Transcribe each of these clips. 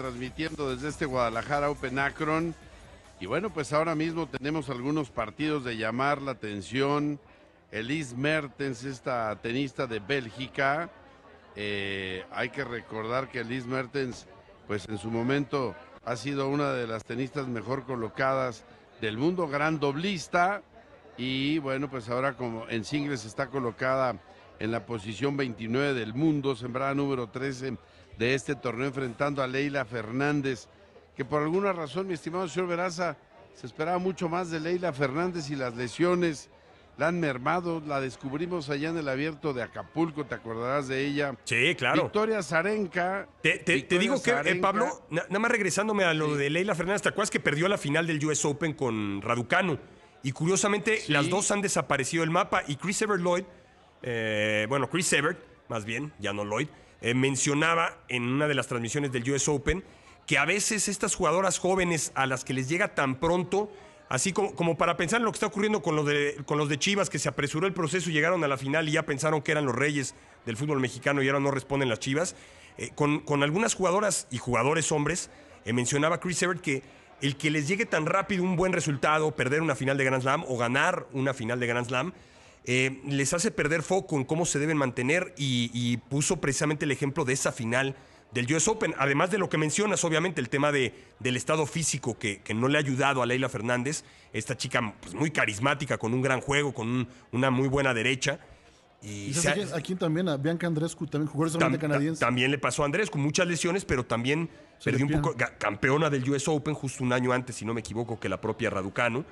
transmitiendo desde este Guadalajara Open Acron Y bueno, pues ahora mismo tenemos algunos partidos de llamar la atención. Elise Mertens, esta tenista de Bélgica. Eh, hay que recordar que Elise Mertens, pues en su momento ha sido una de las tenistas mejor colocadas del mundo, gran doblista. Y bueno, pues ahora como en singles está colocada en la posición 29 del mundo, sembrada número 13 de este torneo, enfrentando a Leila Fernández, que por alguna razón, mi estimado señor Veraza, se esperaba mucho más de Leila Fernández y las lesiones la han mermado, la descubrimos allá en el abierto de Acapulco, te acordarás de ella. Sí, claro. Victoria Zarenka. Te, digo que, eh, Pablo, nada más regresándome a lo de Leila Fernández, ¿te acuerdas que perdió la final del US Open con Raducano Y curiosamente, las dos han desaparecido del mapa y Chris Everloyd. Lloyd eh, bueno, Chris Evert, más bien, ya no Lloyd, eh, mencionaba en una de las transmisiones del US Open que a veces estas jugadoras jóvenes a las que les llega tan pronto, así como, para pensar en lo que está ocurriendo con, los de Chivas, que se apresuró el proceso, y llegaron a la final y ya pensaron que eran los reyes del fútbol mexicano y ahora no responden las Chivas, eh, con, con, algunas jugadoras y jugadores hombres, mencionaba Chris Evert que el que les llegue tan rápido un buen resultado, perder una final de Grand Slam o ganar una final de Grand Slam, eh, les hace perder foco en cómo se deben mantener y, puso precisamente el ejemplo de esa final del US Open, además de lo que mencionas, obviamente, el tema de, del estado físico que, no le ha ayudado a Leila Fernández, esta chica pues, muy carismática, con un gran juego, con una muy buena derecha. Y, aquí, también, a Bianca Andrescu, también canadiense. También le pasó a con muchas lesiones, pero también perdió un poco, campeona del US Open justo un año antes, si no me equivoco, que la propia Raducano.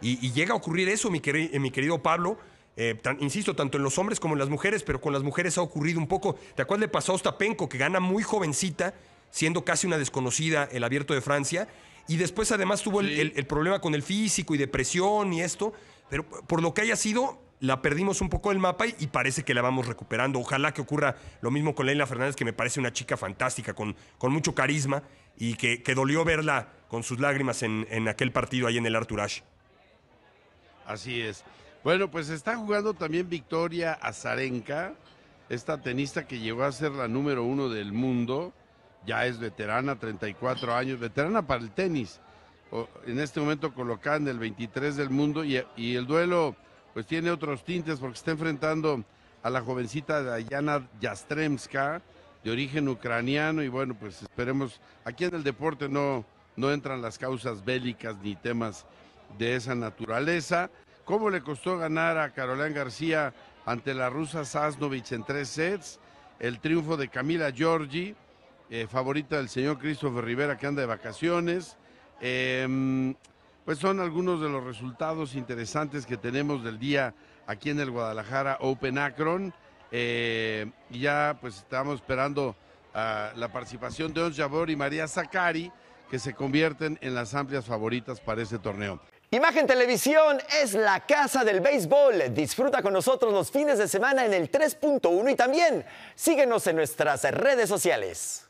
Y, llega a ocurrir eso, mi, querido, eh, mi querido Pablo, eh, insisto, tanto en los hombres como en las mujeres, pero con las mujeres ha ocurrido un poco. ¿Te acuerdas le pasó a Ostapenko, que gana muy jovencita, siendo casi una desconocida el abierto de Francia? Y después además tuvo el, problema con el físico y depresión y esto, pero por lo que haya sido, la perdimos un poco el mapa y, parece que la vamos recuperando. Ojalá que ocurra lo mismo con Leila Fernández, que me parece una chica fantástica, con, mucho carisma y que, dolió verla con sus lágrimas en, en aquel partido ahí en el Arturash. Así es. Bueno, pues está jugando también Victoria Azarenka, esta tenista que llegó a ser la número uno del mundo, ya es veterana, 34 años, veterana para el tenis. en este momento colocada en el 23 del mundo y, el duelo pues tiene otros tintes porque está enfrentando a la jovencita Dayana Yastremska, de origen ucraniano, y bueno, pues esperemos, aquí en el deporte no, no entran las causas bélicas ni temas de esa naturaleza cómo le costó ganar a Carolina García ante la rusa Sasnovich en tres sets, el triunfo de Camila Giorgi, eh, favorita del señor Christopher Rivera que anda de vacaciones. Em, pues son algunos de los resultados interesantes que tenemos del día aquí en el Guadalajara Open Akron. Eh, ya pues estamos esperando ah, la participación de Ons y María Zacari, que se convierten en las amplias favoritas para este torneo. Imagen Televisión es la casa del béisbol. Disfruta con nosotros los fines de semana en el 3.1 y también síguenos en nuestras redes sociales.